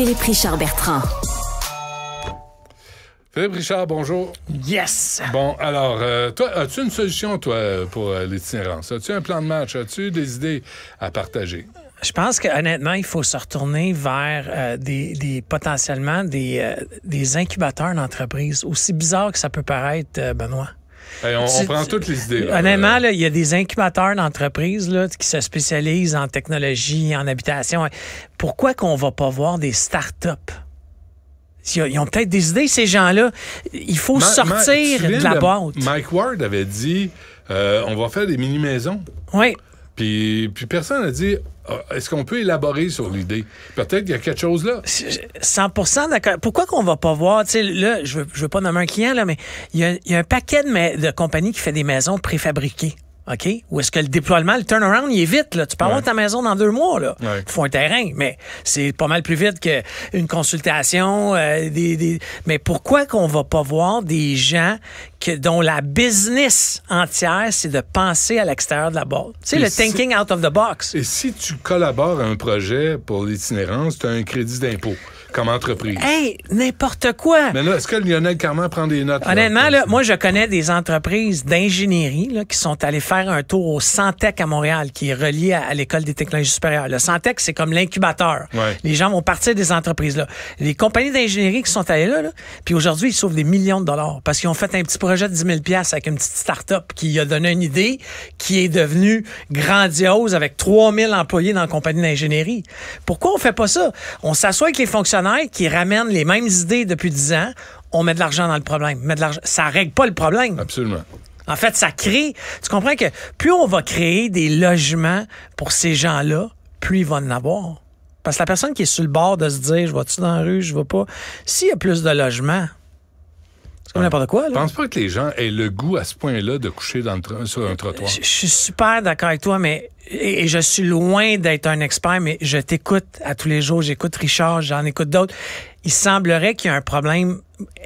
Philippe Richard Bertrand. Philippe Richard, bonjour. Yes! Bon, alors, euh, toi, as-tu une solution, toi, pour euh, l'itinérance? As-tu un plan de match? As-tu des idées à partager? Je pense qu'honnêtement, il faut se retourner vers euh, des, potentiellement des, des incubateurs d'entreprises. Aussi bizarre que ça peut paraître, Benoît. Eh, on, prend toutes les idées. Honnêtement, il y a des incubateurs d'entreprises qui se spécialisent en technologie, en habitation. Pourquoi qu'on va pas voir des start-up? Ils ont peut-être des idées, ces gens-là. Il faut sortir de la boîte. Mike Ward avait dit euh, on va faire des mini-maisons. Oui. Puis, personne n'a dit ah, est-ce qu'on peut élaborer sur l'idée? Peut-être qu'il y a quelque chose là. 100 d'accord. Pourquoi qu'on va pas voir, tu sais, là, je veux, veux pas nommer un client, là, mais il y a, un paquet de, de compagnies qui fait des maisons préfabriquées. OK? Ou est-ce que le déploiement, le turnaround, il est vite, Tu peux ta maison dans deux mois, là. Faut un terrain, mais c'est pas mal plus vite qu'une consultation. Euh, mais pourquoi qu'on va pas voir des gens que, dont la business entière, c'est de penser à l'extérieur de la boîte? Tu sais, le thinking out of the box. Et si tu collabores à un projet pour l'itinérance, tu as un crédit d'impôt comme entreprise. Hey, n'importe quoi. Mais là, est-ce que Lionel Carman prend des notes? Honnêtement, moi, je connais des entreprises d'ingénierie qui sont allées faire un tour au Santec à Montréal, qui est relié à, l'École des technologies supérieures. Le Santec, c'est comme l'incubateur. Les gens vont partir des entreprises-là. Les compagnies d'ingénierie qui sont allées là, puis aujourd'hui, ils sauvent des millions de dollars parce qu'ils ont fait un petit projet de 10 000 avec une petite start-up qui a donné une idée qui est devenue grandiose avec 3 000 employés dans la compagnie d'ingénierie. Pourquoi on fait pas ça? On s'assoit avec les fonctionnaires qui ramènent les mêmes idées depuis 10 ans, on met de l'argent dans le problème. Met de ça règle pas le problème. Absolument. En fait, ça crée. Tu comprends que plus on va créer des logements pour ces gens-là, plus ils vont en avoir. Parce que la personne qui est sur le bord de se dire je vais-tu dans la rue, je vais pas. S'il y a plus de logements, c'est comme ah. n'importe quoi. Je ne pense pas que les gens aient le goût à ce point-là de coucher sur un trottoir. je suis super d'accord avec toi, mais et, je suis loin d'être un expert, mais je t'écoute à tous les jours. J'écoute Richard, j'en écoute d'autres. Il semblerait qu'il y a un problème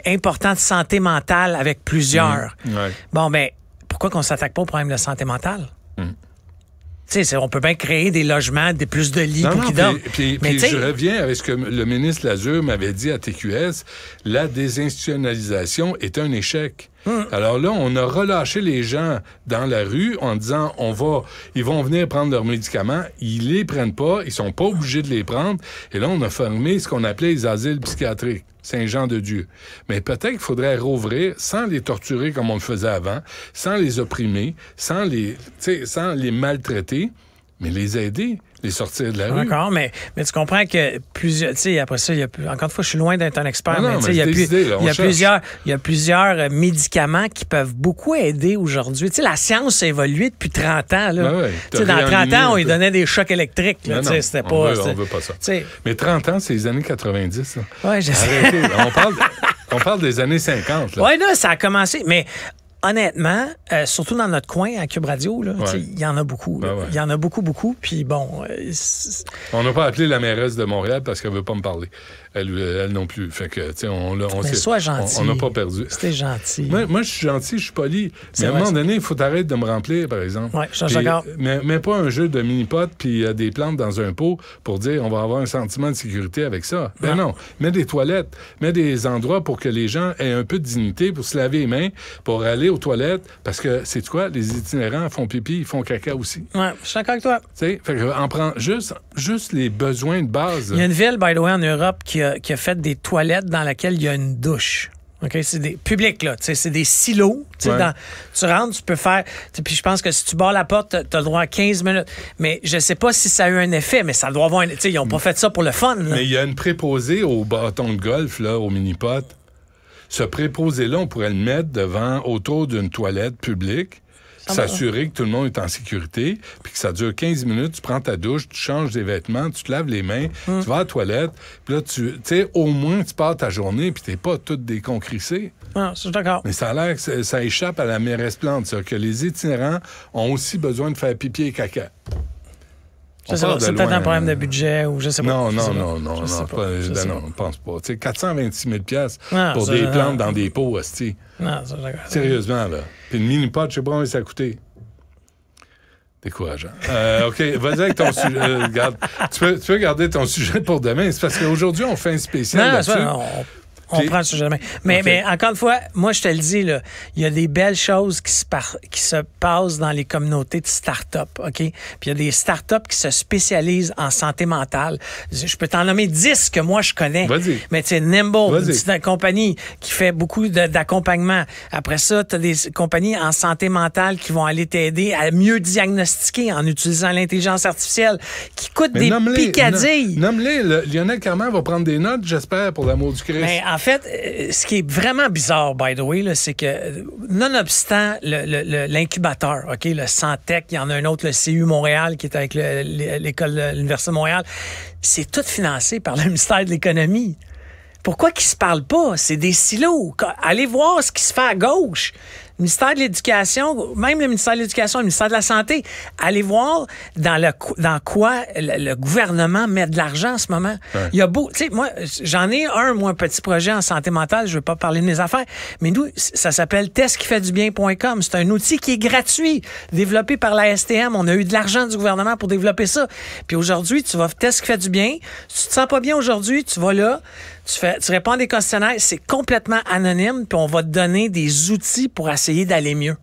important de santé mentale avec plusieurs. Mmh. Bon, ben, pourquoi qu'on s'attaque pas au problème de santé mentale? Mmh. Tu sais, on peut bien créer des logements, des plus de lits pour dorment. mais je reviens avec ce que le ministre Lazur m'avait dit à TQS. La désinstitutionnalisation est un échec. Mm. Alors là, on a relâché les gens dans la rue en disant on va, ils vont venir prendre leurs médicaments, ils les prennent pas, ils sont pas obligés de les prendre. Et là, on a fermé ce qu'on appelait les asiles psychiatriques. Saint-Jean-de-Dieu. Mais peut-être qu'il faudrait rouvrir sans les torturer comme on le faisait avant, sans les opprimer, sans les, sans les maltraiter, mais les aider, les sortir de la rue. D'accord, mais, mais tu comprends que plusieurs. Tu sais, après ça, il y a, encore une fois, je suis loin d'être un expert, mais, il y, a, y a plusieurs, il y a plusieurs euh, médicaments qui peuvent beaucoup aider aujourd'hui. Tu sais, la science a évolué depuis 30 ans. Là. Ben ouais, dans 30 ans, on lui donnait des chocs électriques. Là, non, c'était pas, on veut, veut pas ça. Mais 30 ans, c'est les années 90. Oui, j'ai... sais. Arrêtez, on parle. On parle des années 50. Oui, là, ça a commencé. Mais honnêtement, euh, surtout dans notre coin à Cube Radio, il y en a beaucoup. Ben il y en a beaucoup, beaucoup. Puis bon. Euh, on n'a pas appelé la mairesse de Montréal parce qu'elle ne veut pas me parler elle, elle non plus. Fait que, tu sais, on gentil. On n'a pas perdu. C'était gentil. Moi, je suis gentil, je suis poli. Mais à un moment donné, il faut arrêter de me remplir, par exemple. Oui, suis mais, mais pas un jeu de mini-potes puis euh, des plantes dans un pot pour dire on va avoir un sentiment de sécurité avec ça. Ben non. Mets des toilettes, mets des endroits pour que les gens aient un peu de dignité pour se laver les mains, pour aller aux toilettes. Parce que, c'est quoi? Les itinérants font pipi, ils font caca aussi. Ouais, je suis d'accord avec toi. Tu sais, en prend juste, juste les besoins de base. Il y a une ville, by the way, en Europe qui qui a fait des toilettes dans lesquelles il y a une douche. OK, c'est des publics, là. C'est des silos. tu rentres, tu peux faire. Puis je pense que si tu barres la porte, tu as le droit à 15 minutes. Mais je sais pas si ça a eu un effet, mais ça doit avoir un. Ils ont pas mm. fait ça pour le fun. Mais il y a une préposée au bâton de golf, là, au mini-pot. Ce préposé-là, on pourrait le mettre devant, autour d'une toilette publique s'assurer que tout le monde est en sécurité, puis que ça dure 15 minutes, tu prends ta douche, tu changes des vêtements, tu te laves les mains, hum. tu vas à la toilette, puis là, tu sais, au moins, tu pars ta journée, puis t'es pas tout déconcrissé. ah je d'accord. Mais ça a l'air que ça échappe à la mairesse Plante, ça, que les itinérants ont aussi besoin de faire pipi et caca. C'est peut-être un problème de hein. budget ou je sais pas. Non, non, non, non, non, je pense pas. Tu sais, 426 000 pour des plantes dans des pots, aussi. Non, ça, Sérieusement, là. Puis une mini-pot, je sais pas combien ça a coûté. Décourageant. Euh, OK, vas-y avec ton sujet. Euh, tu, peux, garder ton sujet pour demain. C'est parce qu'aujourd'hui, on fait un spécial. Non, jamais. Mais, mais encore une fois, moi, je te le dis, là, il y a des belles choses qui se, qui se passent dans les communautés de start-up, OK? Puis il y a des start-up qui se spécialisent en santé mentale. Je peux t'en nommer 10 que moi, je connais. Mais tu sais, Nimble, c'est une compagnie qui fait beaucoup d'accompagnement. Après ça, tu as des compagnies en santé mentale qui vont aller t'aider à mieux diagnostiquer en utilisant l'intelligence artificielle qui coûte des picadilles. Nomme-les. Lionel Carman va prendre des notes, j'espère, pour l'amour du Christ fait, euh, ce qui est vraiment bizarre, by the way, c'est que euh, nonobstant l'incubateur, le, OK, le Santec, il y en a un autre, le CU Montréal, qui est avec l'école de l'Université de Montréal, c'est tout financé par le ministère de l'Économie. Pourquoi qu'ils se parlent pas? C'est des silos. Allez voir ce qui se fait à gauche ministère de l'Éducation, même le ministère de l'Éducation, le ministère de la Santé, allez voir dans, le, dans quoi le, gouvernement met de l'argent en ce moment. Il y a beau, tu sais, moi, j'en ai un, moi, un petit projet en santé mentale, je ne veux pas parler de mes affaires, mais nous, ça s'appelle testquifaitdubien.com. C'est un outil qui est gratuit, développé par la STM. On a eu de l'argent du gouvernement pour développer ça. Puis aujourd'hui, tu vas test qui fait du bien. tu te sens pas bien aujourd'hui, tu vas là, tu, fais, tu réponds à des questionnaires, c'est complètement anonyme, puis on va te donner des outils pour assurer essayer d'aller mieux.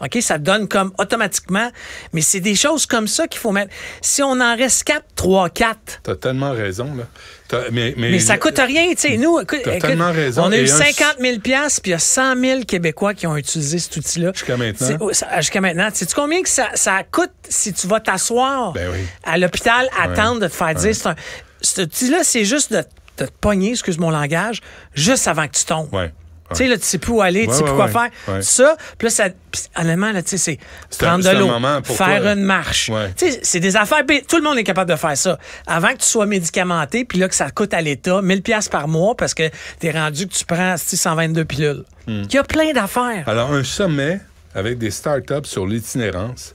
OK, ça donne comme automatiquement, mais c'est des choses comme ça qu'il faut mettre. Si on en reste 4, 3, 4. T'as tellement raison, là. Mais, mais, mais, ça coûte rien, tu sais. Mm. Nous, écoute, on a eu 50 000 pièces puis il y a 100 000 Québécois qui ont utilisé cet outil-là. Jusqu'à maintenant. Jusqu'à maintenant. Sais tu combien que ça, coûte si tu vas t'asseoir ben à l'hôpital, attendre de te faire dire, cet outil-là, c'est juste de, te pogner, excuse mon langage, juste avant que tu tombes. Tu sais, là, tu sais plus où aller, tu sais plus quoi faire. Ça, puis ça, honnêtement, là, tu sais, c'est prendre de l'eau, faire une marche. Tu sais, c'est des affaires, tout le monde est capable de faire ça. Avant que tu sois médicamenté, puis là, que ça coûte à l'État 1000$ par mois parce que t'es es rendu que tu prends 122 pilules. Hmm. Il y a plein d'affaires. Alors, un sommet avec des startups sur l'itinérance,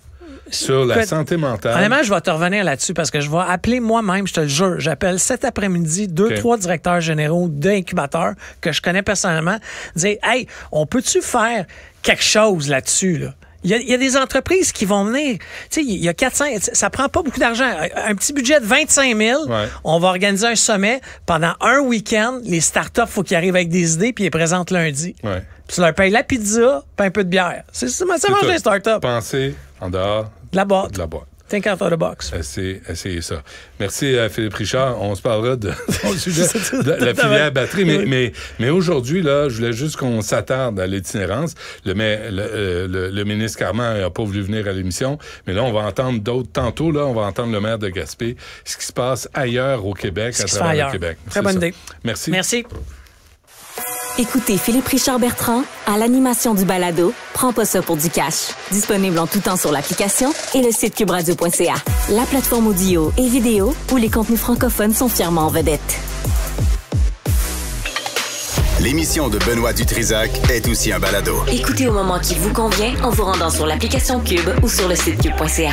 sur la santé mentale. Honnêtement, je vais te revenir là-dessus parce que je vais appeler moi-même, je te le jure. J'appelle cet après-midi deux, trois directeurs généraux d'incubateurs que je connais personnellement. Dire, hey, on peut-tu faire quelque chose là-dessus, Il y, a, des entreprises qui vont venir. Tu sais, il y a 400, ça prend pas beaucoup d'argent. Un petit budget de 25 000. On va organiser un sommet pendant un week-end. Les startups, faut qu'ils arrivent avec des idées puis ils les présentent lundi. Puis tu leur payes la pizza, puis un peu de bière. C'est ça, ça les startups. Penser en dehors de la boîte. Think out of the box. Euh, Essayez, euh, ça. Merci à euh, Philippe Richard. On se parlera de, sujet de la filière batterie. Mais, mais, aujourd'hui, là, je voulais juste qu'on s'attarde à l'itinérance. Le, le, ministre Carman n'a pas voulu venir à l'émission. Mais là, on va entendre d'autres. Tantôt, là, on va entendre le maire de Gaspé, ce qui se passe ailleurs au Québec, à travers le Québec. Très bonne idée. Merci. Merci. Écoutez Philippe Richard Bertrand à l'animation du balado Prends pas ça pour du cash. Disponible en tout temps sur l'application et le site cubradio.ca. La plateforme audio et vidéo où les contenus francophones sont fièrement en vedette. L'émission de Benoît Dutrisac est aussi un balado. Écoutez au moment qui vous convient en vous rendant sur l'application Cube ou sur le site cube.ca.